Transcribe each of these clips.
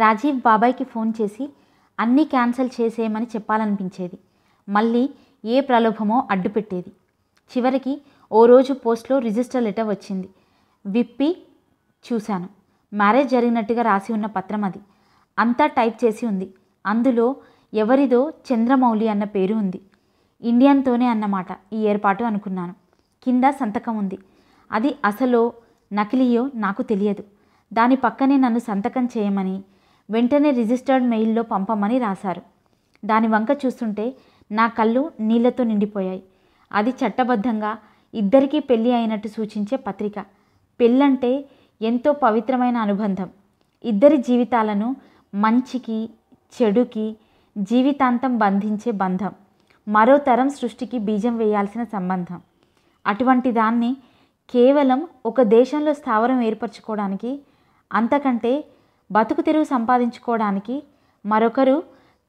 రాజీవ్ బాబాయ్కి ఫోన్ చేసి అన్నీ క్యాన్సిల్ చేసేయమని చెప్పాలనిపించేది మళ్ళీ ఏ ప్రలోభమో అడ్డుపెట్టేది చివరికి ఓ రోజు పోస్ట్లో రిజిస్టర్ లెటర్ వచ్చింది విప్పి చూశాను మ్యారేజ్ జరిగినట్టుగా రాసి ఉన్న పత్రం అది అంతా టైప్ చేసి ఉంది అందులో ఎవరిదో చంద్రమౌళి అన్న పేరు ఉంది ఇండియన్తోనే అన్నమాట ఈ ఏర్పాటు అనుకున్నాను కింద సంతకం ఉంది అది అసలో నకిలీయో నాకు తెలియదు దాని పక్కనే నన్ను సంతకం చేయమని వెంటనే రిజిస్టర్డ్ మెయిల్లో పంపమని రాశారు దాని వంక చూస్తుంటే నా కళ్ళు నీళ్లతో నిండిపోయాయి అది చట్టబద్ధంగా ఇద్దరికీ పెళ్ళి అయినట్టు సూచించే పత్రిక పెళ్ళంటే ఎంతో పవిత్రమైన అనుబంధం ఇద్దరి జీవితాలను మంచికి చెడుకి జీవితాంతం బంధించే బంధం మరో తరం సృష్టికి బీజం వేయాల్సిన సంబంధం అటువంటి దాన్ని కేవలం ఒక దేశంలో స్థావరం ఏర్పరచుకోవడానికి అంతకంటే బతుకు తెరువు సంపాదించుకోవడానికి మరొకరు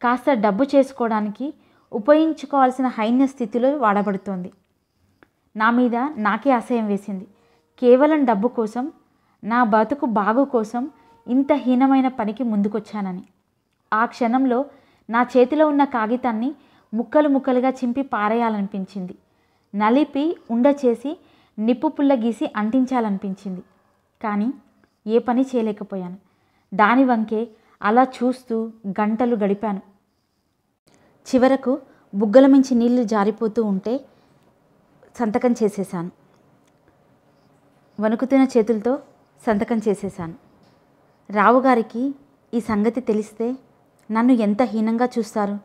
కాస్త డబ్బు చేసుకోవడానికి ఉపయోగించుకోవాల్సిన హైన్య స్థితిలో వాడబడుతోంది నా మీద నాకే అసహ్యం వేసింది కేవలం డబ్బు కోసం నా బతుకు బాగు కోసం ఇంత హీనమైన పనికి ముందుకొచ్చానని ఆ క్షణంలో నా చేతిలో ఉన్న కాగితాన్ని ముక్కలు ముక్కలుగా చింపి పారేయాలనిపించింది నలిపి ఉండ చేసి నిప్పు పుల్ల గీసి అంటించాలనిపించింది కానీ ఏ పని చేయలేకపోయాను దాని వంకే అలా చూస్తూ గంటలు గడిపాను చివరకు బుగ్గల మించి నీళ్లు జారిపోతూ ఉంటే సంతకం చేసేశాను వణుకుతున్న చేతులతో సంతకం చేసేశాను రావుగారికి ఈ సంగతి తెలిస్తే నన్ను ఎంత హీనంగా చూస్తారు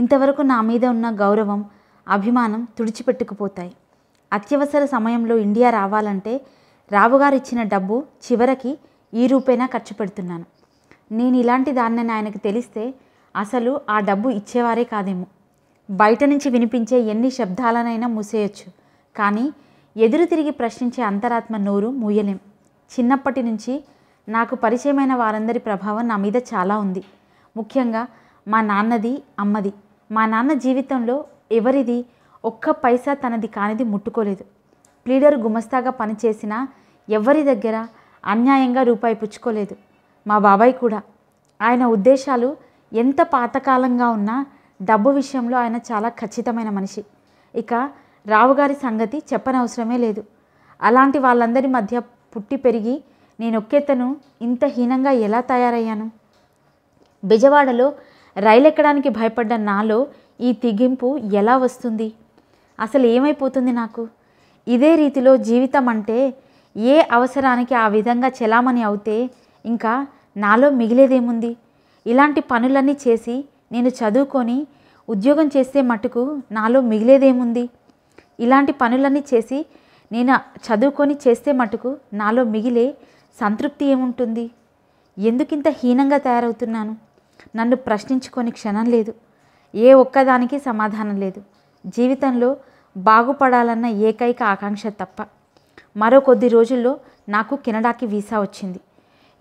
ఇంతవరకు నా మీద ఉన్న గౌరవం అభిమానం తుడిచిపెట్టుకుపోతాయి అత్యవసర సమయంలో ఇండియా రావాలంటే రావుగారు ఇచ్చిన డబ్బు చివరికి ఈ రూపేనా ఖర్చు పెడుతున్నాను నేను ఇలాంటి దాన్నని ఆయనకు తెలిస్తే అసలు ఆ డబ్బు ఇచ్చేవారే కాదేమో బయట నుంచి వినిపించే ఎన్ని శబ్దాలనైనా మూసేయచ్చు కానీ ఎదురు తిరిగి ప్రశ్నించే అంతరాత్మ నోరు మూయలేం చిన్నప్పటి నుంచి నాకు పరిచయమైన వారందరి ప్రభావం నా మీద చాలా ఉంది ముఖ్యంగా మా నాన్నది అమ్మది మా నాన్న జీవితంలో ఎవరిది ఒక్క పైసా తనది కానిది ముట్టుకోలేదు ప్లీడర్ గుమస్తాగా పనిచేసినా ఎవరి దగ్గర అన్యాయంగా రూపాయి పుచ్చుకోలేదు మా బాబాయ్ కూడా ఆయన ఉద్దేశాలు ఎంత పాతకాలంగా ఉన్నా డబ్బు విషయంలో ఆయన చాలా ఖచ్చితమైన మనిషి ఇక రావుగారి సంగతి చెప్పనవసరమే లేదు అలాంటి వాళ్ళందరి మధ్య పుట్టి పెరిగి నేనొక్కేతను ఇంత హీనంగా ఎలా తయారయ్యాను బెజవాడలో రైలెక్కడానికి భయపడ్డ నాలో ఈ తెగింపు ఎలా వస్తుంది అసలు ఏమైపోతుంది నాకు ఇదే రీతిలో జీవితం అంటే ఏ అవసరానికి ఆ విధంగా చెలామణి అవుతే ఇంకా నాలో మిగిలేదేముంది ఇలాంటి పనులన్నీ చేసి నేను చదువుకొని ఉద్యోగం చేస్తే మటుకు నాలో మిగిలేదేముంది ఇలాంటి పనులన్నీ చేసి నేను చదువుకొని చేస్తే మటుకు నాలో మిగిలే సంతృప్తి ఏముంటుంది ఎందుకింత హీనంగా తయారవుతున్నాను నన్ను ప్రశ్నించుకొని క్షణం లేదు ఏ ఒక్కదానికి సమాధానం లేదు జీవితంలో బాగుపడాలన్న ఏకైక ఆకాంక్ష తప్ప మరో కొద్ది రోజుల్లో నాకు కెనడాకి వీసా వచ్చింది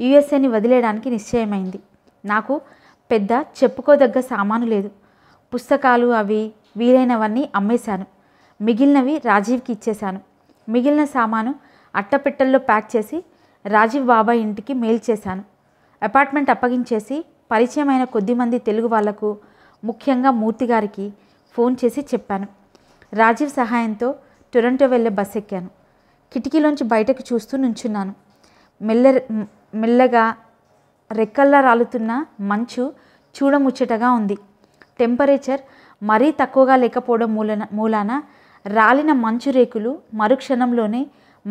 యుఎస్ఏని వదిలేయడానికి నిశ్చయమైంది నాకు పెద్ద చెప్పుకోదగ్గ సామాను లేదు పుస్తకాలు అవి వీలైనవన్నీ అమ్మేశాను మిగిలినవి రాజీవ్కి ఇచ్చేశాను మిగిలిన సామాను అట్టపెట్టెల్లో ప్యాక్ చేసి రాజీవ్ బాబాయ్ ఇంటికి మెయిల్ చేశాను అపార్ట్మెంట్ అప్పగించేసి పరిచయమైన కొద్దిమంది తెలుగు వాళ్లకు ముఖ్యంగా మూర్తి గారికి ఫోన్ చేసి చెప్పాను రాజీవ్ సహాయంతో టొరంటో వెళ్ళే బస్ ఎక్కాను కిటికీలోంచి బయటకు చూస్తూ నుంచున్నాను మెల్ల మెల్లగా రెక్కల్లా రాలుతున్న మంచు చూడముచ్చటగా ఉంది టెంపరేచర్ మరీ తక్కువగా లేకపోవడం మూలన మూలాన రాలిన మంచు రేకులు మరుక్షణంలోనే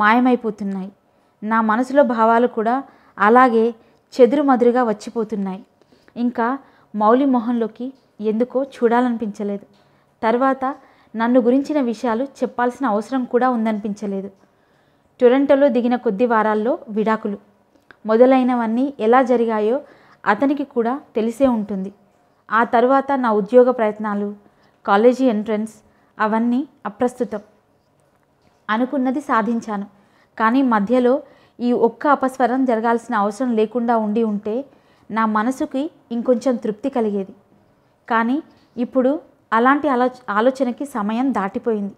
మాయమైపోతున్నాయి నా మనసులో భావాలు కూడా అలాగే చెదురుమదురుగా వచ్చిపోతున్నాయి ఇంకా మౌలి మొహంలోకి ఎందుకో చూడాలనిపించలేదు తర్వాత నన్ను గురించిన విషయాలు చెప్పాల్సిన అవసరం కూడా ఉందనిపించలేదు టొరంటోలో దిగిన కొద్ది వారాల్లో విడాకులు మొదలైనవన్నీ ఎలా జరిగాయో అతనికి కూడా తెలిసే ఉంటుంది ఆ తరువాత నా ఉద్యోగ ప్రయత్నాలు కాలేజీ ఎంట్రన్స్ అవన్నీ అప్రస్తుతం అనుకున్నది సాధించాను కానీ మధ్యలో ఈ ఒక్క అపస్వరం జరగాల్సిన అవసరం లేకుండా ఉండి ఉంటే నా మనసుకి ఇంకొంచెం తృప్తి కలిగేది కానీ ఇప్పుడు అలాంటి ఆలోచనకి సమయం దాటిపోయింది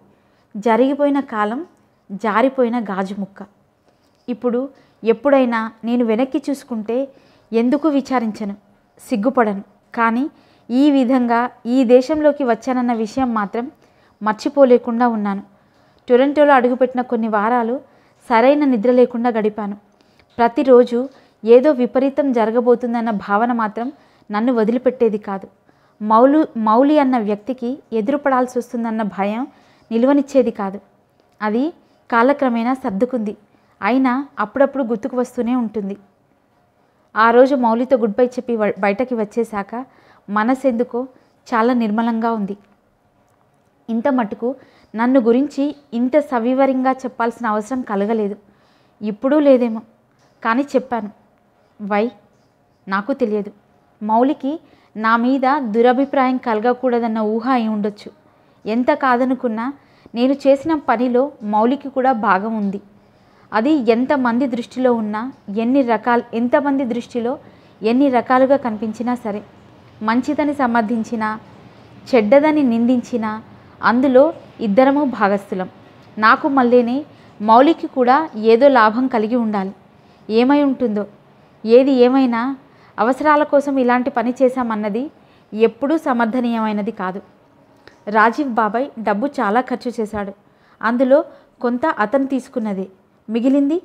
జరిగిపోయిన కాలం జారిపోయిన గాజు ముక్క ఇప్పుడు ఎప్పుడైనా నేను వెనక్కి చూసుకుంటే ఎందుకు విచారించను సిగ్గుపడను కానీ ఈ విధంగా ఈ దేశంలోకి వచ్చానన్న విషయం మాత్రం మర్చిపోలేకుండా ఉన్నాను టొరంటోలో అడుగుపెట్టిన కొన్ని వారాలు సరైన నిద్ర లేకుండా గడిపాను ప్రతిరోజు ఏదో విపరీతం జరగబోతుందన్న భావన మాత్రం నన్ను వదిలిపెట్టేది కాదు మౌలు మౌలి అన్న వ్యక్తికి ఎదురుపడాల్సి వస్తుందన్న భయం నిలువనిచ్చేది కాదు అది కాలక్రమేణా సర్దుకుంది అయినా అప్పుడప్పుడు గుర్తుకు వస్తూనే ఉంటుంది ఆ రోజు మౌలితో గుడ్ బై చెప్పి బయటకి వచ్చేశాక మనసెందుకో చాలా నిర్మలంగా ఉంది ఇంత మటుకు నన్ను గురించి ఇంత సవివరంగా చెప్పాల్సిన అవసరం కలగలేదు ఇప్పుడు లేదేమో కానీ చెప్పాను వై నాకు తెలియదు మౌలికి నా మీద దురభిప్రాయం కలగకూడదన్న ఊహ అయి ఉండొచ్చు ఎంత కాదనుకున్నా నేను చేసిన పనిలో మౌలికి కూడా భాగం ఉంది అది ఎంతమంది దృష్టిలో ఉన్నా ఎన్ని రకాలు ఎంతమంది దృష్టిలో ఎన్ని రకాలుగా కనిపించినా సరే మంచిదని సమర్థించినా చెడ్డదని నిందించినా అందులో ఇద్దరము భాగస్థులం నాకు మళ్ళీనే మౌలికి కూడా ఏదో లాభం కలిగి ఉండాలి ఏమై ఉంటుందో ఏది ఏమైనా అవసరాల కోసం ఇలాంటి పని చేశామన్నది ఎప్పుడూ సమర్థనీయమైనది కాదు రాజీవ్ బాబాయ్ డబ్బు చాలా ఖర్చు చేశాడు అందులో కొంత అతను తీసుకున్నది మిగిలింది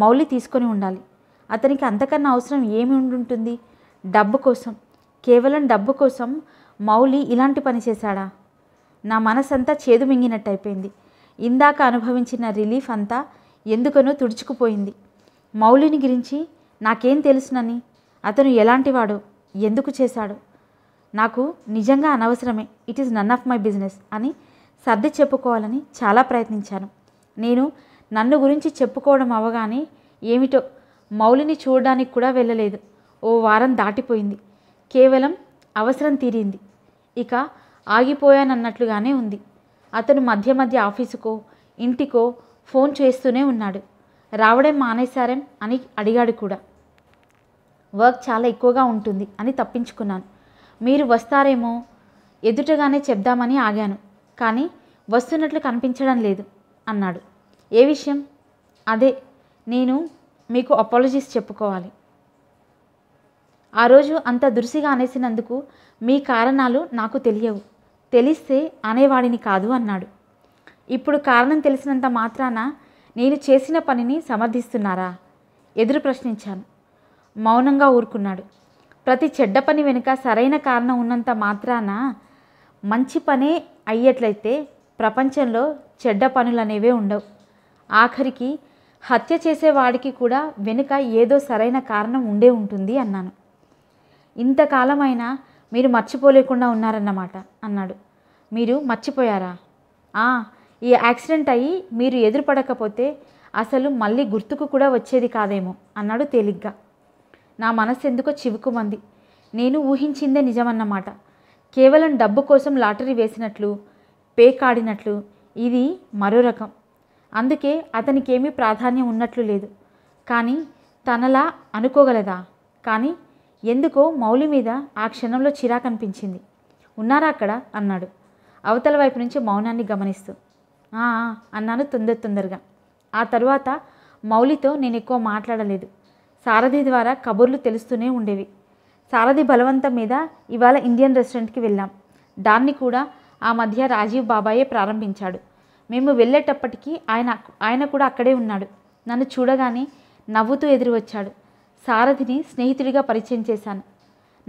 మౌలి తీసుకొని ఉండాలి అతనికి అంతకన్నా అవసరం ఏమి ఉండుంటుంది డబ్బు కోసం కేవలం డబ్బు కోసం మౌలి ఇలాంటి పని చేశాడా నా మనసంతా చేదు మింగినట్టయిపోయింది ఇందాక అనుభవించిన రిలీఫ్ అంతా ఎందుకనో తుడుచుకుపోయింది మౌలిని గురించి నాకేం తెలుసునని అతను ఎలాంటివాడో ఎందుకు చేశాడు నాకు నిజంగా అనవసరమే it is none of my business అని సర్ది చెప్పుకోవాలని చాలా ప్రయత్నించాను నేను నన్ను గురించి చెప్పుకోవడం అవగానే ఏమిటో మౌలిని చూడడానికి కూడా వెళ్ళలేదు ఓ వారం దాటిపోయింది కేవలం అవసరం తీరింది ఇక ఆగిపోయానన్నట్లుగానే ఉంది అతను మధ్య మధ్య ఆఫీసుకో ఇంటికో ఫోన్ చేస్తూనే ఉన్నాడు రావడం మానేశారేం అని అడిగాడు కూడా వర్క్ చాలా ఎక్కువగా ఉంటుంది అని తప్పించుకున్నాను మీరు వస్తారేమో ఎదుటగానే చెప్దామని ఆగాను కానీ వస్తున్నట్లు కనిపించడం లేదు అన్నాడు ఏ విషయం అదే నేను మీకు అపాలజీస్ చెప్పుకోవాలి ఆ రోజు అంత దురుసిగా అనేసినందుకు మీ కారణాలు నాకు తెలియవు తెలిస్తే అనేవాడిని కాదు అన్నాడు ఇప్పుడు కారణం తెలిసినంత మాత్రాన నేను చేసిన పనిని సమర్థిస్తున్నారా ఎదురు ప్రశ్నించాను మౌనంగా ఊరుకున్నాడు ప్రతి చెడ్డ పని వెనుక సరైన కారణం ఉన్నంత మాత్రాన మంచి పనే అయ్యేట్లయితే ప్రపంచంలో చెడ్డ పనులు అనేవే ఉండవు ఆఖరికి హత్య చేసేవాడికి కూడా వెనుక ఏదో సరైన కారణం ఉండే ఉంటుంది అన్నాను ఇంతకాలమైనా మీరు మర్చిపోలేకుండా ఉన్నారన్నమాట అన్నాడు మీరు మర్చిపోయారా ఈ యాక్సిడెంట్ అయ్యి మీరు ఎదురుపడకపోతే అసలు మళ్ళీ గుర్తుకు కూడా వచ్చేది కాదేమో అన్నాడు తేలిగ్గా నా ఎందుకో చివుకుమంది నేను ఊహించిందే నిజమన్నమాట కేవలం డబ్బు కోసం లాటరీ వేసినట్లు పేకాడినట్లు ఇది మరో రకం అందుకే అతనికేమీ ప్రాధాన్యం ఉన్నట్లు లేదు కానీ తనలా అనుకోగలదా కానీ ఎందుకో మౌలి మీద ఆ క్షణంలో చిరాకనిపించింది ఉన్నారా అక్కడ అన్నాడు అవతల వైపు నుంచి మౌనాన్ని గమనిస్తూ అన్నాను తొందర తొందరగా ఆ తర్వాత మౌలితో నేను ఎక్కువ మాట్లాడలేదు సారథి ద్వారా కబుర్లు తెలుస్తూనే ఉండేవి సారథి బలవంతం మీద ఇవాళ ఇండియన్ రెస్టారెంట్కి వెళ్ళాం దాన్ని కూడా ఆ మధ్య రాజీవ్ బాబాయే ప్రారంభించాడు మేము వెళ్ళేటప్పటికీ ఆయన ఆయన కూడా అక్కడే ఉన్నాడు నన్ను చూడగానే నవ్వుతూ ఎదురు వచ్చాడు సారథిని స్నేహితుడిగా పరిచయం చేశాను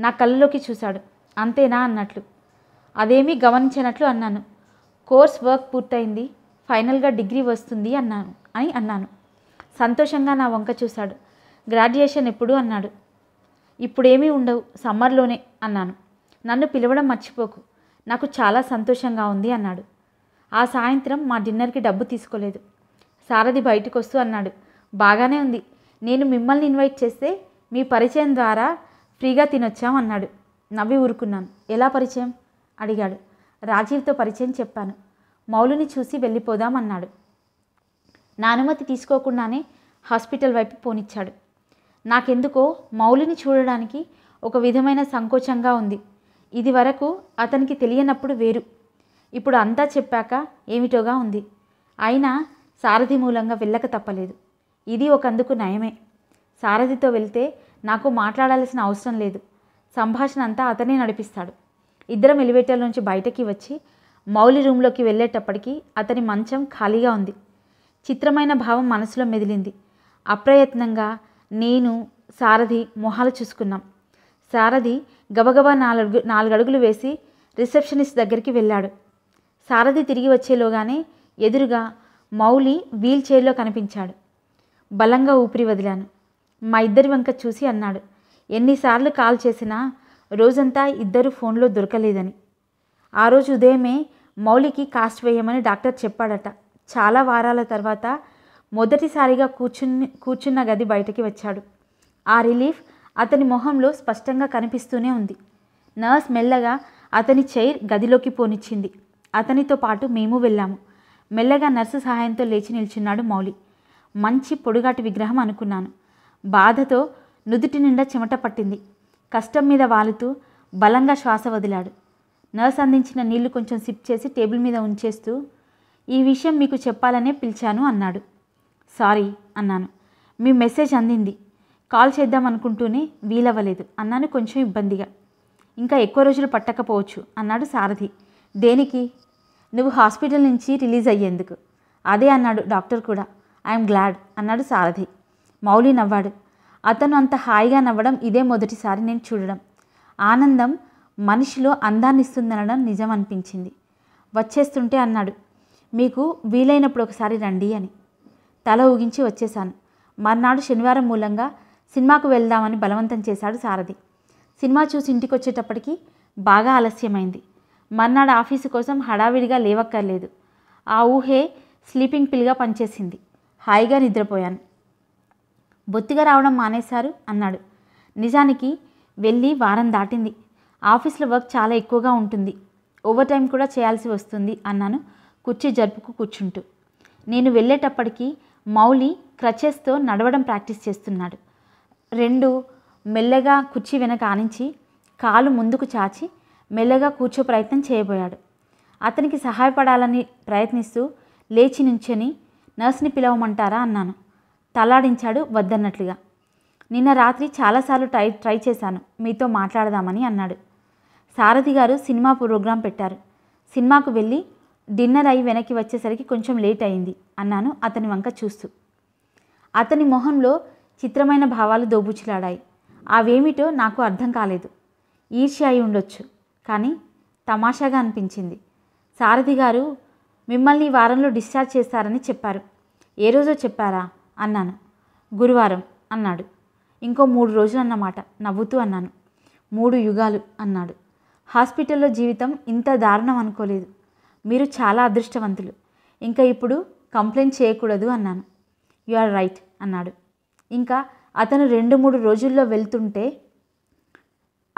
నా కళ్ళలోకి చూశాడు అంతేనా అన్నట్లు అదేమీ గమనించినట్లు అన్నాను కోర్స్ వర్క్ పూర్తయింది ఫైనల్గా డిగ్రీ వస్తుంది అన్నాను అని అన్నాను సంతోషంగా నా వంక చూశాడు గ్రాడ్యుయేషన్ ఎప్పుడు అన్నాడు ఇప్పుడేమీ ఉండవు సమ్మర్లోనే అన్నాను నన్ను పిలవడం మర్చిపోకు నాకు చాలా సంతోషంగా ఉంది అన్నాడు ఆ సాయంత్రం మా డిన్నర్కి డబ్బు తీసుకోలేదు సారథి బయటకు వస్తూ అన్నాడు బాగానే ఉంది నేను మిమ్మల్ని ఇన్వైట్ చేస్తే మీ పరిచయం ద్వారా ఫ్రీగా తినొచ్చాం అన్నాడు నవ్వి ఊరుకున్నాను ఎలా పరిచయం అడిగాడు రాజీవ్తో పరిచయం చెప్పాను మౌలుని చూసి వెళ్ళిపోదాం అన్నాడు నా అనుమతి తీసుకోకుండానే హాస్పిటల్ వైపు పోనిచ్చాడు నాకెందుకో మౌలిని చూడడానికి ఒక విధమైన సంకోచంగా ఉంది ఇది వరకు అతనికి తెలియనప్పుడు వేరు ఇప్పుడు అంతా చెప్పాక ఏమిటోగా ఉంది అయినా సారథి మూలంగా వెళ్ళక తప్పలేదు ఇది ఒకందుకు నయమే సారథితో వెళ్తే నాకు మాట్లాడాల్సిన అవసరం లేదు సంభాషణ అంతా అతనే నడిపిస్తాడు ఇద్దరం ఎలివేటర్ నుంచి బయటకి వచ్చి మౌలి రూమ్లోకి వెళ్ళేటప్పటికీ అతని మంచం ఖాళీగా ఉంది చిత్రమైన భావం మనసులో మెదిలింది అప్రయత్నంగా నేను సారథి మొహాలు చూసుకున్నాం సారథి గబగబా నాలుగు నాలుగు అడుగులు వేసి రిసెప్షనిస్ట్ దగ్గరికి వెళ్ళాడు సారథి తిరిగి వచ్చేలోగానే ఎదురుగా మౌలి వీల్ చైర్లో కనిపించాడు బలంగా ఊపిరి వదిలాను మా ఇద్దరి వంక చూసి అన్నాడు ఎన్నిసార్లు కాల్ చేసినా రోజంతా ఇద్దరు ఫోన్లో దొరకలేదని ఆ రోజు ఉదయమే మౌలికి కాస్ట్ వేయమని డాక్టర్ చెప్పాడట చాలా వారాల తర్వాత మొదటిసారిగా కూర్చుని కూర్చున్న గది బయటకి వచ్చాడు ఆ రిలీఫ్ అతని మొహంలో స్పష్టంగా కనిపిస్తూనే ఉంది నర్స్ మెల్లగా అతని చైర్ గదిలోకి పోనిచ్చింది అతనితో పాటు మేము వెళ్ళాము మెల్లగా నర్సు సహాయంతో లేచి నిల్చున్నాడు మౌలి మంచి పొడుగాటి విగ్రహం అనుకున్నాను బాధతో నుదుటి నిండా చెమట పట్టింది కష్టం మీద వాలుతూ బలంగా శ్వాస వదిలాడు నర్స్ అందించిన నీళ్లు కొంచెం సిప్ చేసి టేబుల్ మీద ఉంచేస్తూ ఈ విషయం మీకు చెప్పాలనే పిలిచాను అన్నాడు సారీ అన్నాను మీ మెసేజ్ అందింది కాల్ చేద్దాం అనుకుంటూనే వీలవ్వలేదు అన్నాను కొంచెం ఇబ్బందిగా ఇంకా ఎక్కువ రోజులు పట్టకపోవచ్చు అన్నాడు సారథి దేనికి నువ్వు హాస్పిటల్ నుంచి రిలీజ్ అయ్యేందుకు అదే అన్నాడు డాక్టర్ కూడా ఐఎమ్ గ్లాడ్ అన్నాడు సారథి మౌలి నవ్వాడు అతను అంత హాయిగా నవ్వడం ఇదే మొదటిసారి నేను చూడడం ఆనందం మనిషిలో అందాన్నిస్తుందనడం నిజం అనిపించింది వచ్చేస్తుంటే అన్నాడు మీకు వీలైనప్పుడు ఒకసారి రండి అని తల ఊగించి వచ్చేశాను మర్నాడు శనివారం మూలంగా సినిమాకు వెళ్దామని బలవంతం చేశాడు సారథి సినిమా చూసి ఇంటికి వచ్చేటప్పటికి బాగా ఆలస్యమైంది మర్నాడు ఆఫీసు కోసం హడావిడిగా లేవక్కర్లేదు ఆ ఊహే స్లీపింగ్ పిల్గా పనిచేసింది హాయిగా నిద్రపోయాను బొత్తిగా రావడం మానేశారు అన్నాడు నిజానికి వెళ్ళి వారం దాటింది ఆఫీస్లో వర్క్ చాలా ఎక్కువగా ఉంటుంది ఓవర్ టైం కూడా చేయాల్సి వస్తుంది అన్నాను కుర్చీ జరుపుకు కూర్చుంటూ నేను వెళ్ళేటప్పటికీ మౌలి క్రచెస్తో నడవడం ప్రాక్టీస్ చేస్తున్నాడు రెండు మెల్లగా కుర్చీ వెనక ఆనించి కాలు ముందుకు చాచి మెల్లగా కూర్చో ప్రయత్నం చేయబోయాడు అతనికి సహాయపడాలని ప్రయత్నిస్తూ లేచి నుంచొని నర్స్ని పిలవమంటారా అన్నాను తలాడించాడు వద్దన్నట్లుగా నిన్న రాత్రి చాలాసార్లు ట్రై ట్రై చేశాను మీతో మాట్లాడదామని అన్నాడు సారథి గారు సినిమా ప్రోగ్రాం పెట్టారు సినిమాకు వెళ్ళి డిన్నర్ అయి వెనక్కి వచ్చేసరికి కొంచెం లేట్ అయింది అన్నాను అతని వంక చూస్తూ అతని మొహంలో చిత్రమైన భావాలు దోబుచిలాడాయి అవేమిటో నాకు అర్థం కాలేదు ఈర్ష్య అయి ఉండొచ్చు కానీ తమాషాగా అనిపించింది సారథి గారు మిమ్మల్ని వారంలో డిశ్చార్జ్ చేస్తారని చెప్పారు ఏ రోజో చెప్పారా అన్నాను గురువారం అన్నాడు ఇంకో మూడు రోజులు అన్నమాట నవ్వుతూ అన్నాను మూడు యుగాలు అన్నాడు హాస్పిటల్లో జీవితం ఇంత దారుణం అనుకోలేదు మీరు చాలా అదృష్టవంతులు ఇంకా ఇప్పుడు కంప్లైంట్ చేయకూడదు అన్నాను యు ఆర్ రైట్ అన్నాడు ఇంకా అతను రెండు మూడు రోజుల్లో వెళ్తుంటే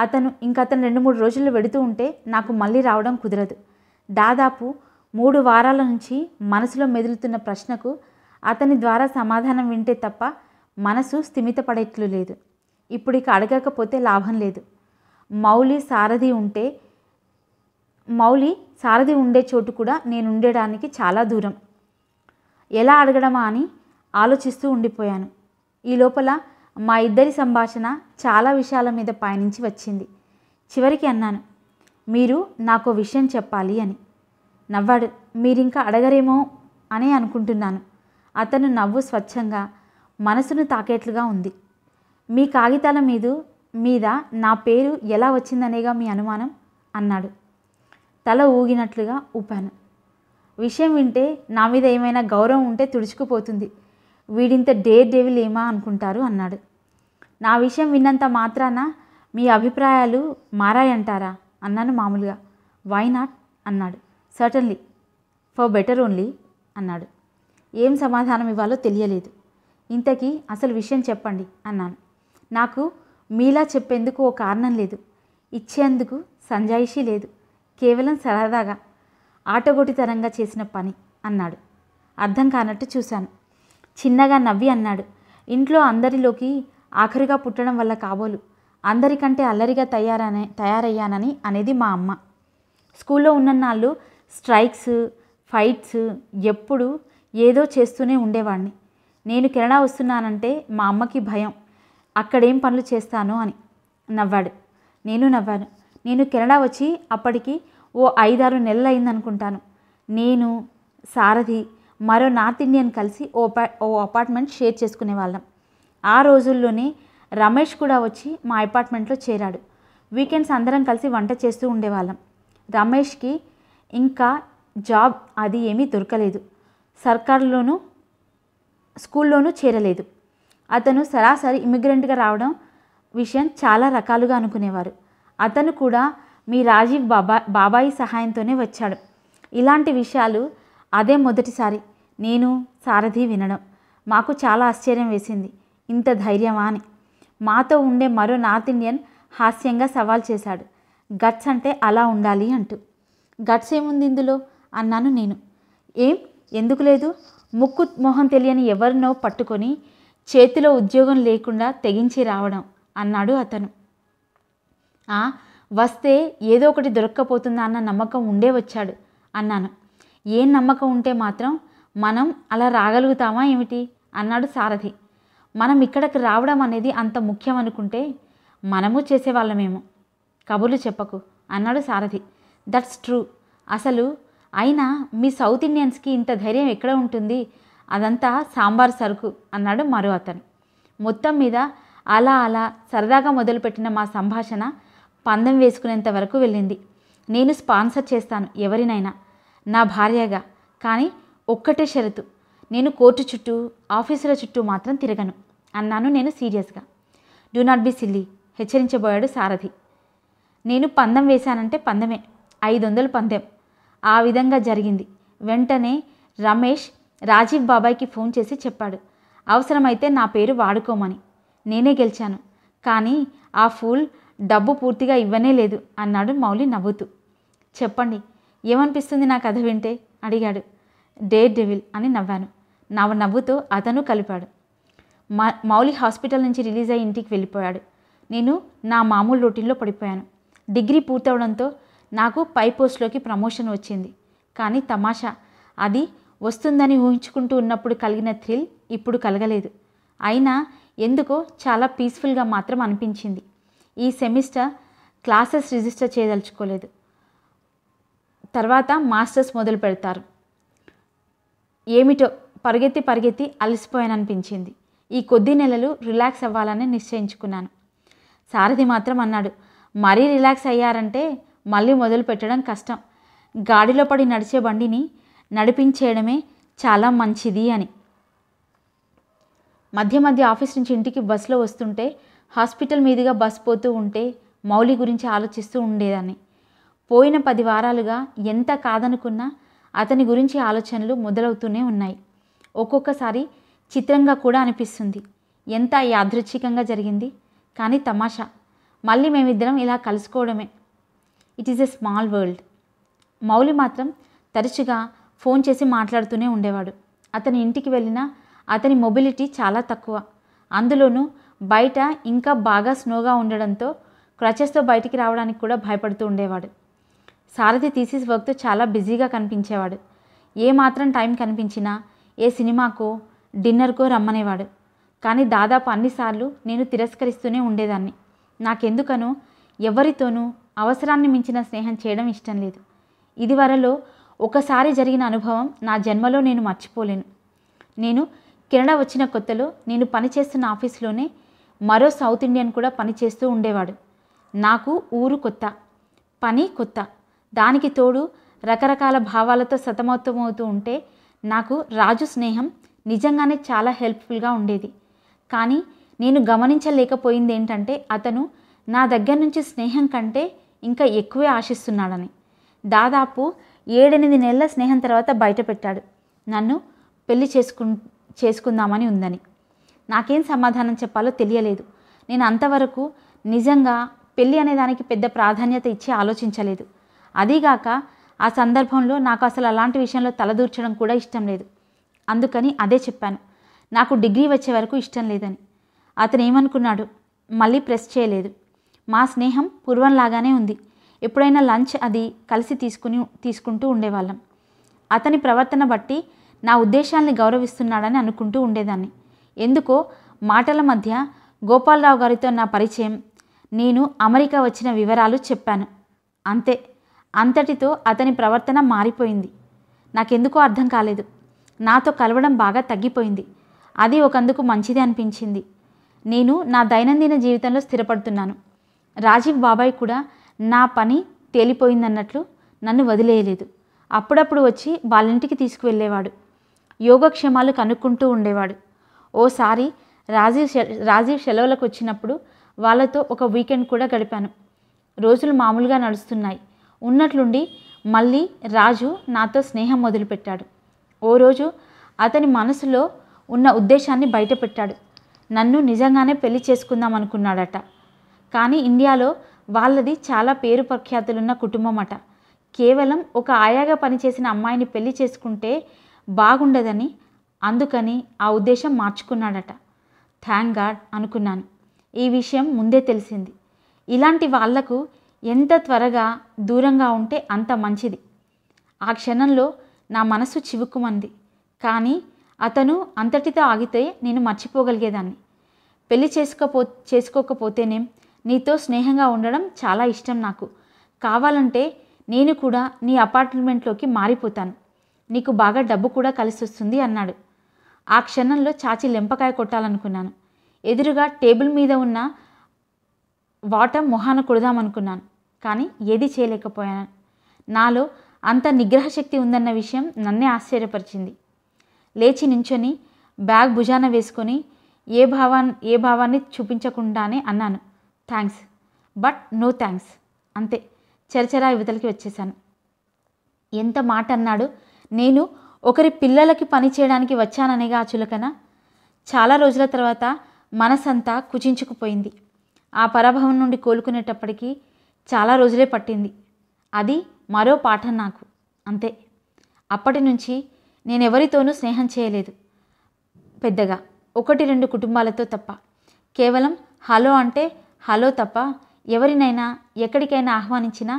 అతను ఇంకా అతను రెండు మూడు రోజుల్లో వెడుతూ ఉంటే నాకు మళ్ళీ రావడం కుదరదు దాదాపు మూడు వారాల నుంచి మనసులో మెదులుతున్న ప్రశ్నకు అతని ద్వారా సమాధానం వింటే తప్ప మనసు స్థిమితపడేట్లు లేదు ఇప్పుడు ఇక అడగకపోతే లాభం లేదు మౌలి సారథి ఉంటే మౌలి సారథి ఉండే చోటు కూడా నేను ఉండడానికి చాలా దూరం ఎలా అడగడమా అని ఆలోచిస్తూ ఉండిపోయాను ఈ లోపల మా ఇద్దరి సంభాషణ చాలా విషయాల మీద పయనించి వచ్చింది చివరికి అన్నాను మీరు నాకు విషయం చెప్పాలి అని నవ్వాడు మీరింకా అడగరేమో అని అనుకుంటున్నాను అతను నవ్వు స్వచ్ఛంగా మనసును తాకేట్లుగా ఉంది మీ కాగితాల మీద మీద నా పేరు ఎలా వచ్చిందనేగా మీ అనుమానం అన్నాడు తల ఊగినట్లుగా ఊపాను విషయం వింటే నా మీద ఏమైనా గౌరవం ఉంటే తుడుచుకుపోతుంది వీడింత డేర్ డేవిల్ ఏమా అనుకుంటారు అన్నాడు నా విషయం విన్నంత మాత్రాన మీ అభిప్రాయాలు మారాయంటారా అన్నాను మామూలుగా వై నాట్ అన్నాడు సర్టన్లీ ఫర్ బెటర్ ఓన్లీ అన్నాడు ఏం సమాధానం ఇవ్వాలో తెలియలేదు ఇంతకీ అసలు విషయం చెప్పండి అన్నాను నాకు మీలా చెప్పేందుకు ఓ కారణం లేదు ఇచ్చేందుకు సంజాయిషీ లేదు కేవలం సరదాగా ఆటగోటితనంగా చేసిన పని అన్నాడు అర్థం కానట్టు చూశాను చిన్నగా నవ్వి అన్నాడు ఇంట్లో అందరిలోకి ఆఖరిగా పుట్టడం వల్ల కాబోలు అందరికంటే అల్లరిగా తయారనే తయారయ్యానని అనేది మా అమ్మ స్కూల్లో నాళ్ళు స్ట్రైక్స్ ఫైట్స్ ఎప్పుడు ఏదో చేస్తూనే ఉండేవాడిని నేను కెనడా వస్తున్నానంటే మా అమ్మకి భయం అక్కడేం పనులు చేస్తాను అని నవ్వాడు నేను నవ్వాను నేను కెనడా వచ్చి అప్పటికి ఓ ఐదారు నెలలు అయిందనుకుంటాను నేను సారథి మరో నార్త్ ఇండియన్ కలిసి ఓ ఓ అపార్ట్మెంట్ షేర్ చేసుకునే వాళ్ళం ఆ రోజుల్లోనే రమేష్ కూడా వచ్చి మా అపార్ట్మెంట్లో చేరాడు వీకెండ్స్ అందరం కలిసి వంట చేస్తూ ఉండేవాళ్ళం రమేష్కి ఇంకా జాబ్ అది ఏమీ దొరకలేదు సర్కార్లోనూ స్కూల్లోనూ చేరలేదు అతను సరాసరి ఇమిగ్రెంట్గా రావడం విషయం చాలా రకాలుగా అనుకునేవారు అతను కూడా మీ రాజీవ్ బాబా బాబాయి సహాయంతోనే వచ్చాడు ఇలాంటి విషయాలు అదే మొదటిసారి నేను సారథి వినడం మాకు చాలా ఆశ్చర్యం వేసింది ఇంత ధైర్యమా అని మాతో ఉండే మరో నార్త్ ఇండియన్ హాస్యంగా సవాల్ చేశాడు గట్స్ అంటే అలా ఉండాలి అంటూ గట్స్ ఏముంది ఇందులో అన్నాను నేను ఏం ఎందుకు లేదు ముక్కు మొహం తెలియని ఎవరినో పట్టుకొని చేతిలో ఉద్యోగం లేకుండా తెగించి రావడం అన్నాడు అతను వస్తే ఏదో ఒకటి దొరక్కపోతుందా అన్న నమ్మకం ఉండే వచ్చాడు అన్నాను ఏ నమ్మకం ఉంటే మాత్రం మనం అలా రాగలుగుతామా ఏమిటి అన్నాడు సారథి మనం ఇక్కడికి రావడం అనేది అంత ముఖ్యం అనుకుంటే మనము చేసేవాళ్ళమేమో కబుర్లు చెప్పకు అన్నాడు సారథి దట్స్ ట్రూ అసలు అయినా మీ సౌత్ ఇండియన్స్కి ఇంత ధైర్యం ఎక్కడ ఉంటుంది అదంతా సాంబార్ సరుకు అన్నాడు మరో అతను మొత్తం మీద అలా అలా సరదాగా మొదలుపెట్టిన మా సంభాషణ పందెం వేసుకునేంత వరకు వెళ్ళింది నేను స్పాన్సర్ చేస్తాను ఎవరినైనా నా భార్యగా కానీ ఒక్కటే షరతు నేను కోర్టు చుట్టూ ఆఫీసుల చుట్టూ మాత్రం తిరగను అన్నాను నేను సీరియస్గా డూ నాట్ బి సిల్లీ హెచ్చరించబోయాడు సారథి నేను పందెం వేశానంటే పందెమే ఐదు వందలు పందెం ఆ విధంగా జరిగింది వెంటనే రమేష్ రాజీవ్ బాబాయ్కి ఫోన్ చేసి చెప్పాడు అవసరమైతే నా పేరు వాడుకోమని నేనే గెలిచాను కానీ ఆ ఫూల్ డబ్బు పూర్తిగా ఇవ్వనే లేదు అన్నాడు మౌలి నవ్వుతూ చెప్పండి ఏమనిపిస్తుంది నా కథ వింటే అడిగాడు డే డెవిల్ అని నవ్వాను నా నవ్వుతో అతను కలిపాడు మా మౌలి హాస్పిటల్ నుంచి రిలీజ్ అయ్యి ఇంటికి వెళ్ళిపోయాడు నేను నా మామూలు రొటీన్లో పడిపోయాను డిగ్రీ పూర్తవడంతో నాకు పై పోస్ట్లోకి ప్రమోషన్ వచ్చింది కానీ తమాషా అది వస్తుందని ఊహించుకుంటూ ఉన్నప్పుడు కలిగిన థ్రిల్ ఇప్పుడు కలగలేదు అయినా ఎందుకో చాలా పీస్ఫుల్గా మాత్రం అనిపించింది ఈ సెమిస్టర్ క్లాసెస్ రిజిస్టర్ చేయదలుచుకోలేదు తర్వాత మాస్టర్స్ మొదలు పెడతారు ఏమిటో పరిగెత్తి పరిగెత్తి అలసిపోయాననిపించింది ఈ కొద్ది నెలలు రిలాక్స్ అవ్వాలని నిశ్చయించుకున్నాను సారథి మాత్రం అన్నాడు మరీ రిలాక్స్ అయ్యారంటే మళ్ళీ మొదలు పెట్టడం కష్టం గాడిలో పడి నడిచే బండిని నడిపించేయడమే చాలా మంచిది అని మధ్య మధ్య ఆఫీస్ నుంచి ఇంటికి బస్సులో వస్తుంటే హాస్పిటల్ మీదుగా బస్ పోతూ ఉంటే మౌలి గురించి ఆలోచిస్తూ ఉండేదాన్ని పోయిన పది వారాలుగా ఎంత కాదనుకున్నా అతని గురించి ఆలోచనలు మొదలవుతూనే ఉన్నాయి ఒక్కొక్కసారి చిత్రంగా కూడా అనిపిస్తుంది ఎంత యాదృచ్ఛికంగా జరిగింది కానీ తమాషా మళ్ళీ మేమిద్దరం ఇలా కలుసుకోవడమే it is a small world Mouli మాత్రం తరచుగా ఫోన్ చేసి మాట్లాడుతూనే ఉండేవాడు అతని ఇంటికి వెళ్ళినా అతని మొబిలిటీ చాలా తక్కువ అందులోనూ బయట ఇంకా బాగా స్నోగా ఉండడంతో క్రచెస్తో బయటికి రావడానికి కూడా భయపడుతూ ఉండేవాడు సారథి థీసిస్ వర్క్తో చాలా బిజీగా కనిపించేవాడు ఏ మాత్రం టైం కనిపించినా ఏ సినిమాకో డిన్నర్కో రమ్మనేవాడు కానీ దాదాపు అన్నిసార్లు నేను తిరస్కరిస్తూనే ఉండేదాన్ని నాకెందుకనో ఎవరితోనూ అవసరాన్ని మించిన స్నేహం చేయడం ఇష్టం లేదు ఇదివరలో ఒకసారి జరిగిన అనుభవం నా జన్మలో నేను మర్చిపోలేను నేను కెనడా వచ్చిన కొత్తలో నేను పనిచేస్తున్న ఆఫీస్లోనే మరో సౌత్ ఇండియన్ కూడా పని చేస్తూ ఉండేవాడు నాకు ఊరు కొత్త పని కొత్త దానికి తోడు రకరకాల భావాలతో సతమతమవుతూ ఉంటే నాకు రాజు స్నేహం నిజంగానే చాలా హెల్ప్ఫుల్గా ఉండేది కానీ నేను గమనించలేకపోయింది ఏంటంటే అతను నా దగ్గర నుంచి స్నేహం కంటే ఇంకా ఎక్కువే ఆశిస్తున్నాడని దాదాపు ఏడెనిమిది నెలల స్నేహం తర్వాత బయటపెట్టాడు నన్ను పెళ్లి చేసుకు చేసుకుందామని ఉందని నాకేం సమాధానం చెప్పాలో తెలియలేదు నేను అంతవరకు నిజంగా పెళ్ళి అనే దానికి పెద్ద ప్రాధాన్యత ఇచ్చి ఆలోచించలేదు అదీగాక ఆ సందర్భంలో నాకు అసలు అలాంటి విషయంలో తలదూర్చడం కూడా ఇష్టం లేదు అందుకని అదే చెప్పాను నాకు డిగ్రీ వచ్చే వరకు ఇష్టం లేదని అతను ఏమనుకున్నాడు మళ్ళీ ప్రెస్ చేయలేదు మా స్నేహం పూర్వంలాగానే ఉంది ఎప్పుడైనా లంచ్ అది కలిసి తీసుకుని తీసుకుంటూ ఉండేవాళ్ళం అతని ప్రవర్తన బట్టి నా ఉద్దేశాల్ని గౌరవిస్తున్నాడని అనుకుంటూ ఉండేదాన్ని ఎందుకో మాటల మధ్య గోపాలరావు గారితో నా పరిచయం నేను అమెరికా వచ్చిన వివరాలు చెప్పాను అంతే అంతటితో అతని ప్రవర్తన మారిపోయింది నాకెందుకో అర్థం కాలేదు నాతో కలవడం బాగా తగ్గిపోయింది అది ఒకందుకు మంచిది అనిపించింది నేను నా దైనందిన జీవితంలో స్థిరపడుతున్నాను రాజీవ్ బాబాయ్ కూడా నా పని తేలిపోయిందన్నట్లు నన్ను వదిలేయలేదు అప్పుడప్పుడు వచ్చి వాళ్ళింటికి తీసుకువెళ్ళేవాడు యోగక్షేమాలు కనుక్కుంటూ ఉండేవాడు ఓసారి రాజీవ్ రాజీవ్ సెలవులకు వచ్చినప్పుడు వాళ్ళతో ఒక వీకెండ్ కూడా గడిపాను రోజులు మామూలుగా నడుస్తున్నాయి ఉన్నట్లుండి మళ్ళీ రాజు నాతో స్నేహం మొదలుపెట్టాడు ఓ రోజు అతని మనసులో ఉన్న ఉద్దేశాన్ని బయటపెట్టాడు నన్ను నిజంగానే పెళ్లి చేసుకుందాం అనుకున్నాడట కానీ ఇండియాలో వాళ్ళది చాలా పేరు ప్రఖ్యాతులున్న కుటుంబం అట కేవలం ఒక ఆయాగా పనిచేసిన అమ్మాయిని పెళ్లి చేసుకుంటే బాగుండదని అందుకని ఆ ఉద్దేశం మార్చుకున్నాడట థ్యాంక్ గాడ్ అనుకున్నాను ఈ విషయం ముందే తెలిసింది ఇలాంటి వాళ్లకు ఎంత త్వరగా దూరంగా ఉంటే అంత మంచిది ఆ క్షణంలో నా మనసు చివుక్కుమంది కానీ అతను అంతటితో ఆగితే నేను మర్చిపోగలిగేదాన్ని పెళ్లి చేసుకోపో చేసుకోకపోతేనేం నీతో స్నేహంగా ఉండడం చాలా ఇష్టం నాకు కావాలంటే నేను కూడా నీ అపార్ట్మెంట్లోకి మారిపోతాను నీకు బాగా డబ్బు కూడా కలిసి వస్తుంది అన్నాడు ఆ క్షణంలో చాచి లెంపకాయ కొట్టాలనుకున్నాను ఎదురుగా టేబుల్ మీద ఉన్న వాటర్ మొహాన కొడదామనుకున్నాను కానీ ఏది చేయలేకపోయాను నాలో అంత నిగ్రహ శక్తి ఉందన్న విషయం నన్నే ఆశ్చర్యపరిచింది లేచి నించొని బ్యాగ్ భుజాన వేసుకొని ఏ భావాన్ని ఏ భావాన్ని చూపించకుండానే అన్నాను థ్యాంక్స్ బట్ నో థ్యాంక్స్ అంతే చరచరా యువతలకి వచ్చేసాను ఎంత మాట అన్నాడు నేను ఒకరి పిల్లలకి పని చేయడానికి వచ్చాననేగా ఆ చులకన చాలా రోజుల తర్వాత మనసంతా కుచించుకుపోయింది ఆ పరాభవం నుండి కోలుకునేటప్పటికీ చాలా రోజులే పట్టింది అది మరో పాఠం నాకు అంతే అప్పటి నుంచి నేను ఎవరితోనూ స్నేహం చేయలేదు పెద్దగా ఒకటి రెండు కుటుంబాలతో తప్ప కేవలం హలో అంటే హలో తప్ప ఎవరినైనా ఎక్కడికైనా ఆహ్వానించినా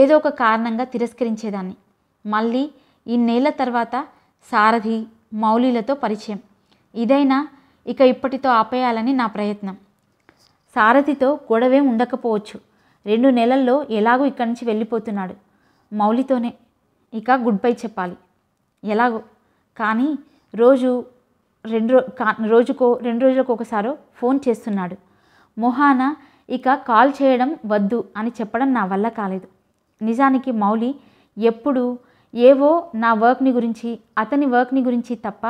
ఏదో ఒక కారణంగా తిరస్కరించేదాన్ని మళ్ళీ ఇన్నేళ్ల తర్వాత సారథి మౌలిలతో పరిచయం ఇదైనా ఇక ఇప్పటితో ఆపేయాలని నా ప్రయత్నం సారథితో గొడవే ఉండకపోవచ్చు రెండు నెలల్లో ఎలాగో ఇక్కడి నుంచి వెళ్ళిపోతున్నాడు మౌలితోనే ఇక గుడ్ బై చెప్పాలి ఎలాగో కానీ రోజు రెండు రో రోజుకో రెండు రోజులకు ఒకసారి ఫోన్ చేస్తున్నాడు మొహాన ఇక కాల్ చేయడం వద్దు అని చెప్పడం నా వల్ల కాలేదు నిజానికి మౌలి ఎప్పుడు ఏవో నా వర్క్ని గురించి అతని వర్క్ని గురించి తప్ప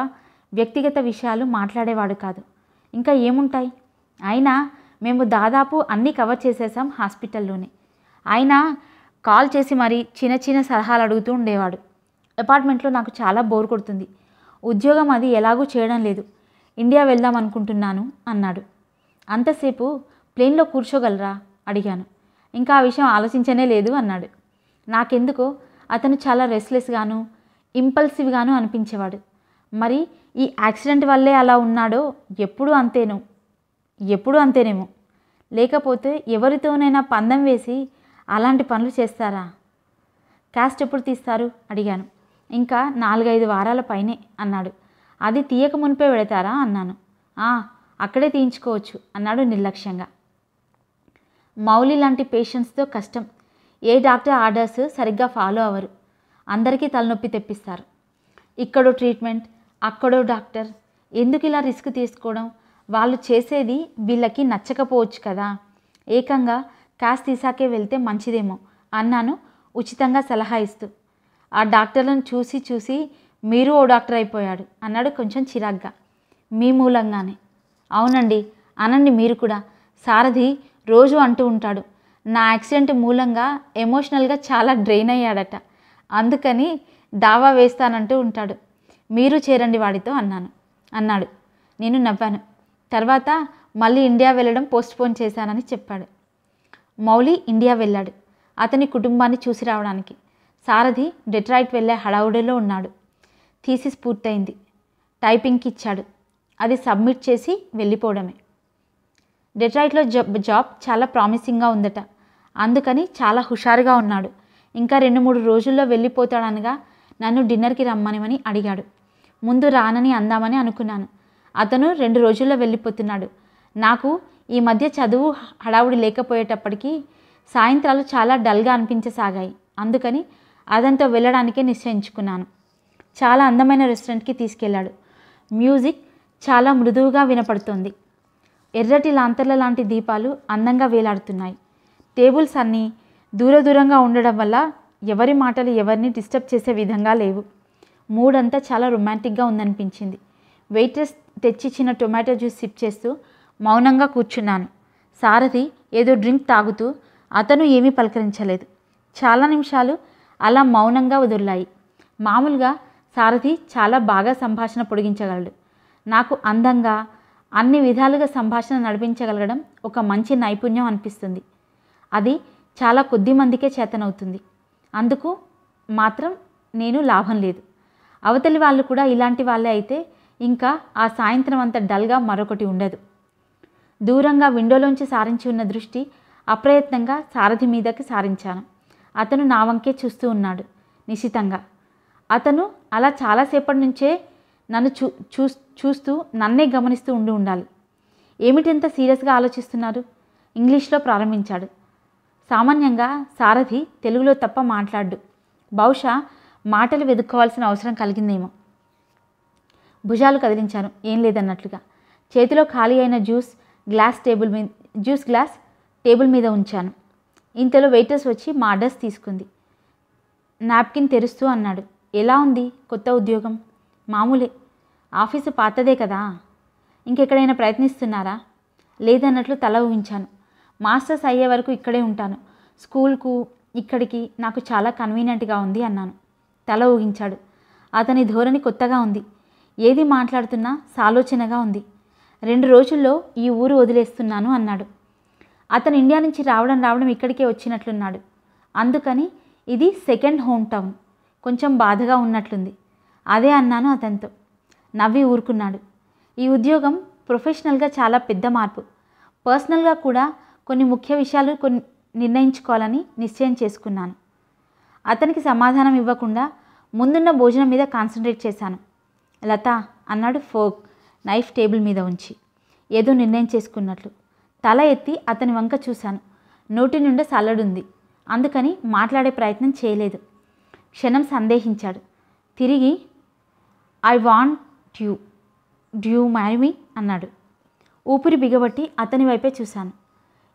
వ్యక్తిగత విషయాలు మాట్లాడేవాడు కాదు ఇంకా ఏముంటాయి అయినా మేము దాదాపు అన్నీ కవర్ చేసేసాం హాస్పిటల్లోనే ఆయన కాల్ చేసి మరీ చిన్న చిన్న సలహాలు అడుగుతూ ఉండేవాడు అపార్ట్మెంట్లో నాకు చాలా బోర్ కొడుతుంది ఉద్యోగం అది ఎలాగూ చేయడం లేదు ఇండియా వెళ్దాం అనుకుంటున్నాను అన్నాడు అంతసేపు ప్లేన్లో కూర్చోగలరా అడిగాను ఇంకా ఆ విషయం ఆలోచించనే లేదు అన్నాడు నాకెందుకో అతను చాలా రెస్లెస్గాను ఇంపల్సివ్గాను అనిపించేవాడు మరి ఈ యాక్సిడెంట్ వల్లే అలా ఉన్నాడో ఎప్పుడు అంతేను ఎప్పుడు అంతేనేమో లేకపోతే ఎవరితోనైనా పందెం వేసి అలాంటి పనులు చేస్తారా క్యాస్ట్ ఎప్పుడు తీస్తారు అడిగాను ఇంకా నాలుగైదు వారాల పైనే అన్నాడు అది తీయక మునిపే పెడతారా అన్నాను అక్కడే తీయించుకోవచ్చు అన్నాడు నిర్లక్ష్యంగా మౌలి లాంటి పేషెంట్స్తో కష్టం ఏ డాక్టర్ ఆర్డర్స్ సరిగ్గా ఫాలో అవ్వరు అందరికీ తలనొప్పి తెప్పిస్తారు ఇక్కడో ట్రీట్మెంట్ అక్కడో డాక్టర్ ఎందుకు ఇలా రిస్క్ తీసుకోవడం వాళ్ళు చేసేది వీళ్ళకి నచ్చకపోవచ్చు కదా ఏకంగా కాస్ తీసాకే వెళ్తే మంచిదేమో అన్నాను ఉచితంగా సలహా ఇస్తూ ఆ డాక్టర్లను చూసి చూసి మీరు ఓ డాక్టర్ అయిపోయాడు అన్నాడు కొంచెం చిరాగ్గా మీ మూలంగానే అవునండి అనండి మీరు కూడా సారథి రోజు అంటూ ఉంటాడు నా యాక్సిడెంట్ మూలంగా ఎమోషనల్గా చాలా డ్రైన్ అయ్యాడట అందుకని దావా వేస్తానంటూ ఉంటాడు మీరు చేరండి వాడితో అన్నాను అన్నాడు నేను నవ్వాను తర్వాత మళ్ళీ ఇండియా వెళ్ళడం పోస్ట్పోన్ చేశానని చెప్పాడు మౌలి ఇండియా వెళ్ళాడు అతని కుటుంబాన్ని చూసి రావడానికి సారథి డెట్రాయిట్ వెళ్ళే హడావుడిలో ఉన్నాడు థీసిస్ పూర్తయింది టైపింగ్కి ఇచ్చాడు అది సబ్మిట్ చేసి వెళ్ళిపోవడమే డెట్రాయిట్లో జాబ్ చాలా ప్రామిసింగ్గా ఉందట అందుకని చాలా హుషారుగా ఉన్నాడు ఇంకా రెండు మూడు రోజుల్లో వెళ్ళిపోతాడనగా నన్ను డిన్నర్కి రమ్మనిమని అడిగాడు ముందు రానని అందామని అనుకున్నాను అతను రెండు రోజుల్లో వెళ్ళిపోతున్నాడు నాకు ఈ మధ్య చదువు హడావుడి లేకపోయేటప్పటికీ సాయంత్రాలు చాలా డల్గా అనిపించసాగాయి అందుకని అతనితో వెళ్ళడానికే నిశ్చయించుకున్నాను చాలా అందమైన రెస్టారెంట్కి తీసుకెళ్ళాడు మ్యూజిక్ చాలా మృదువుగా వినపడుతోంది ఎర్రటి లాంతర్ల లాంటి దీపాలు అందంగా వేలాడుతున్నాయి టేబుల్స్ అన్నీ దూర దూరంగా ఉండడం వల్ల ఎవరి మాటలు ఎవరిని డిస్టర్బ్ చేసే విధంగా లేవు మూడ్ అంతా చాలా రొమాంటిక్గా ఉందనిపించింది వెయిటర్స్ తెచ్చిచ్చిన టొమాటో జ్యూస్ సిప్ చేస్తూ మౌనంగా కూర్చున్నాను సారథి ఏదో డ్రింక్ తాగుతూ అతను ఏమీ పలకరించలేదు చాలా నిమిషాలు అలా మౌనంగా వదిలాయి మామూలుగా సారథి చాలా బాగా సంభాషణ పొడిగించగలడు నాకు అందంగా అన్ని విధాలుగా సంభాషణ నడిపించగలగడం ఒక మంచి నైపుణ్యం అనిపిస్తుంది అది చాలా కొద్ది మందికే చేతనవుతుంది అందుకు మాత్రం నేను లాభం లేదు అవతలి వాళ్ళు కూడా ఇలాంటి వాళ్ళే అయితే ఇంకా ఆ సాయంత్రం అంత డల్గా మరొకటి ఉండదు దూరంగా విండోలోంచి సారించి ఉన్న దృష్టి అప్రయత్నంగా సారథి మీదకి సారించాను అతను నా వంకే చూస్తూ ఉన్నాడు నిశితంగా అతను అలా చాలాసేపటి నుంచే నన్ను చూ చూ చూస్తూ నన్నే గమనిస్తూ ఉండి ఉండాలి ఏమిటంత సీరియస్గా ఆలోచిస్తున్నారు ఇంగ్లీష్లో ప్రారంభించాడు సామాన్యంగా సారథి తెలుగులో తప్ప మాట్లాడు బహుశా మాటలు వెతుక్కోవాల్సిన అవసరం కలిగిందేమో భుజాలు కదిలించాను ఏం లేదన్నట్లుగా చేతిలో ఖాళీ అయిన జ్యూస్ గ్లాస్ టేబుల్ మీద జ్యూస్ గ్లాస్ టేబుల్ మీద ఉంచాను ఇంతలో వెయిటర్స్ వచ్చి మా అడ్రస్ తీసుకుంది నాప్కిన్ తెరుస్తూ అన్నాడు ఎలా ఉంది కొత్త ఉద్యోగం మామూలే ఆఫీసు పాతదే కదా ఇంకెక్కడైనా ప్రయత్నిస్తున్నారా లేదన్నట్లు తల ఊహించాను మాస్టర్స్ అయ్యే వరకు ఇక్కడే ఉంటాను స్కూల్కు ఇక్కడికి నాకు చాలా కన్వీనియంట్గా ఉంది అన్నాను తల ఊగించాడు అతని ధోరణి కొత్తగా ఉంది ఏది మాట్లాడుతున్నా సాలోచనగా ఉంది రెండు రోజుల్లో ఈ ఊరు వదిలేస్తున్నాను అన్నాడు అతను ఇండియా నుంచి రావడం రావడం ఇక్కడికే వచ్చినట్లున్నాడు అందుకని ఇది సెకండ్ హోమ్ టౌన్ కొంచెం బాధగా ఉన్నట్లుంది అదే అన్నాను అతనితో నవ్వి ఊరుకున్నాడు ఈ ఉద్యోగం ప్రొఫెషనల్గా చాలా పెద్ద మార్పు పర్సనల్గా కూడా కొన్ని ముఖ్య విషయాలు కొన్ని నిర్ణయించుకోవాలని నిశ్చయం చేసుకున్నాను అతనికి సమాధానం ఇవ్వకుండా ముందున్న భోజనం మీద కాన్సన్ట్రేట్ చేశాను లత అన్నాడు ఫోక్ నైఫ్ టేబుల్ మీద ఉంచి ఏదో నిర్ణయం చేసుకున్నట్లు తల ఎత్తి అతని వంక చూశాను నోటి నుండి సల్లడుంది అందుకని మాట్లాడే ప్రయత్నం చేయలేదు క్షణం సందేహించాడు తిరిగి I want you to marry me అన్నాడు ఊపిరి బిగబట్టి అతని వైపే చూశాను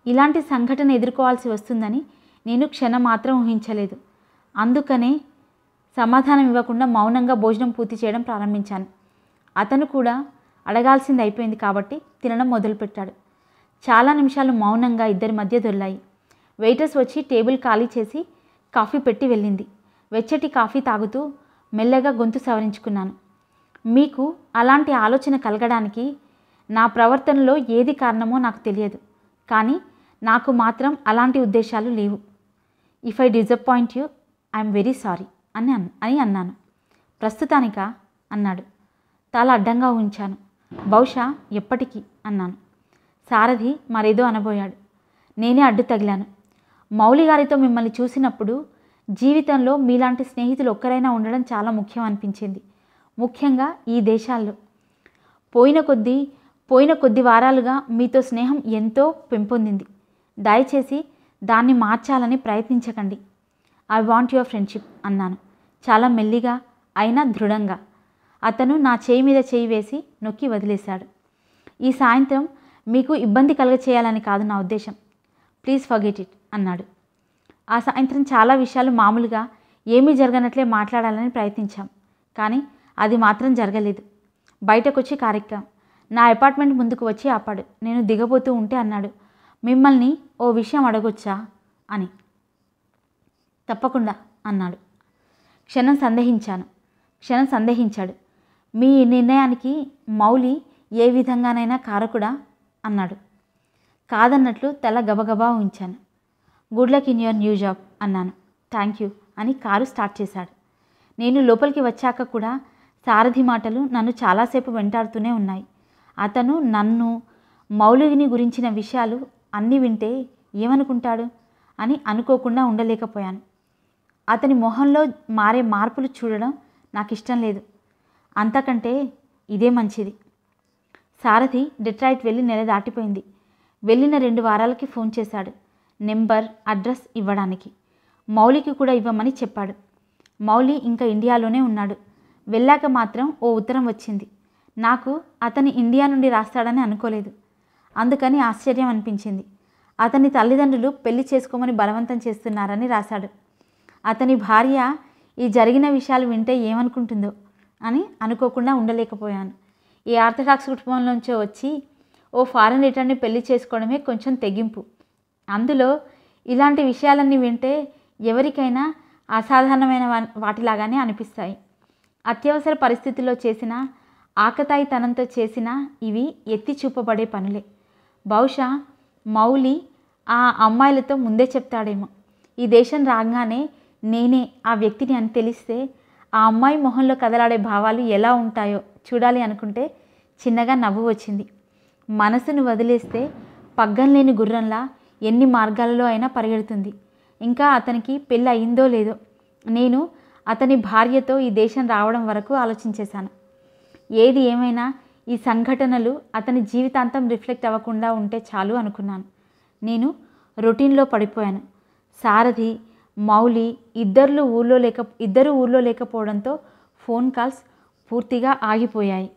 ఇలాంటి సంఘటన ఎదుర్కోవాల్సి వస్తుందని నేను క్షణం మాత్రం ఊహించలేదు అందుకనే సమాధానం ఇవ్వకుండా మౌనంగా భోజనం పూర్తి చేయడం ప్రారంభించాను అతను కూడా అడగాల్సింది అయిపోయింది కాబట్టి తినడం మొదలుపెట్టాడు చాలా నిమిషాలు మౌనంగా ఇద్దరి మధ్య దొల్లాయి వెయిటర్స్ వచ్చి టేబుల్ ఖాళీ చేసి కాఫీ పెట్టి వెళ్ళింది వెచ్చటి కాఫీ తాగుతూ మెల్లగా గొంతు సవరించుకున్నాను మీకు అలాంటి ఆలోచన కలగడానికి నా ప్రవర్తనలో ఏది కారణమో నాకు తెలియదు కానీ నాకు మాత్రం అలాంటి ఉద్దేశాలు లేవు if I disappoint you I'm very sorry అని అని అన్నాను ప్రస్తుతానిక అన్నాడు తల అడ్డంగా ఉంచాను బహుశా ఎప్పటికీ అన్నాను సారథి మరేదో అనబోయాడు నేనే అడ్డు తగిలాను మౌలి గారితో మిమ్మల్ని చూసినప్పుడు జీవితంలో మీలాంటి స్నేహితులు ఒక్కరైనా ఉండడం చాలా ముఖ్యం అనిపించింది ముఖ్యంగా ఈ దేశాల్లో పోయిన కొద్దీ పోయిన కొద్ది వారాలుగా మీతో స్నేహం ఎంతో పెంపొందింది దయచేసి దాన్ని మార్చాలని ప్రయత్నించకండి ఐ వాంట్ యువర్ ఫ్రెండ్షిప్ అన్నాను చాలా మెల్లిగా అయినా దృఢంగా అతను నా చేయి మీద చేయి వేసి నొక్కి వదిలేశాడు ఈ సాయంత్రం మీకు ఇబ్బంది కలగచేయాలని కాదు నా ఉద్దేశం ప్లీజ్ ఫర్గెట్ ఇట్ అన్నాడు ఆ సాయంత్రం చాలా విషయాలు మామూలుగా ఏమీ జరగనట్లే మాట్లాడాలని ప్రయత్నించాం కానీ అది మాత్రం జరగలేదు బయటకొచ్చి కార్యక్రమం నా అపార్ట్మెంట్ ముందుకు వచ్చి ఆపాడు నేను దిగబోతూ ఉంటే అన్నాడు మిమ్మల్ని ఓ విషయం అడగొచ్చా అని తప్పకుండా అన్నాడు క్షణం సందేహించాను క్షణం సందేహించాడు మీ నిర్ణయానికి మౌలి ఏ విధంగానైనా కారకుడా అన్నాడు కాదన్నట్లు తల గబగబా ఉంచాను good luck in your new job అన్నాను థ్యాంక్ యూ అని కారు స్టార్ట్ చేశాడు నేను లోపలికి వచ్చాక కూడా సారథి మాటలు నన్ను చాలాసేపు వెంటాడుతూనే ఉన్నాయి అతను నన్ను మౌలిని గురించిన విషయాలు అన్ని వింటే ఏమనుకుంటాడు అని అనుకోకుండా ఉండలేకపోయాను అతని మొహంలో మారే మార్పులు చూడడం నాకు ఇష్టం లేదు అంతకంటే ఇదే మంచిది సారథి డిట్రాయిట్ వెళ్ళి నెల దాటిపోయింది వెళ్ళిన రెండు వారాలకి ఫోన్ చేశాడు నెంబర్ అడ్రస్ ఇవ్వడానికి మౌలికి కూడా ఇవ్వమని చెప్పాడు మౌలి ఇంకా ఇండియాలోనే ఉన్నాడు వెళ్ళాక మాత్రం ఓ ఉత్తరం వచ్చింది నాకు అతని ఇండియా నుండి రాస్తాడని అనుకోలేదు అందుకని ఆశ్చర్యం అనిపించింది అతని తల్లిదండ్రులు పెళ్లి చేసుకోమని బలవంతం చేస్తున్నారని రాశాడు అతని భార్య ఈ జరిగిన విషయాలు వింటే ఏమనుకుంటుందో అని అనుకోకుండా ఉండలేకపోయాను ఈ ఆర్థడాక్స్ కుటుంబంలోంచో వచ్చి ఓ ఫారెన్ రిటర్న్ని పెళ్లి చేసుకోవడమే కొంచెం తెగింపు అందులో ఇలాంటి విషయాలన్నీ వింటే ఎవరికైనా అసాధారణమైన వాటిలాగానే అనిపిస్తాయి అత్యవసర పరిస్థితుల్లో చేసిన ఆకతాయితనంతో చేసిన ఇవి ఎత్తి చూపబడే పనులే బహుశా మౌలి ఆ అమ్మాయిలతో ముందే చెప్తాడేమో ఈ దేశం రాగానే నేనే ఆ వ్యక్తిని అని తెలిస్తే ఆ అమ్మాయి మొహంలో కదలాడే భావాలు ఎలా ఉంటాయో చూడాలి అనుకుంటే చిన్నగా నవ్వు వచ్చింది మనసును వదిలేస్తే పగ్గం లేని గుర్రంలా ఎన్ని మార్గాలలో అయినా పరిగెడుతుంది ఇంకా అతనికి పెళ్ళి అయిందో లేదో నేను అతని భార్యతో ఈ దేశం రావడం వరకు ఆలోచించేశాను ఏది ఏమైనా ఈ సంఘటనలు అతని జీవితాంతం రిఫ్లెక్ట్ అవ్వకుండా ఉంటే చాలు అనుకున్నాను నేను రొటీన్లో పడిపోయాను సారథి మౌలి ఇద్దరు ఊళ్ళో లేక ఇద్దరు ఊళ్ళో లేకపోవడంతో ఫోన్ కాల్స్ పూర్తిగా ఆగిపోయాయి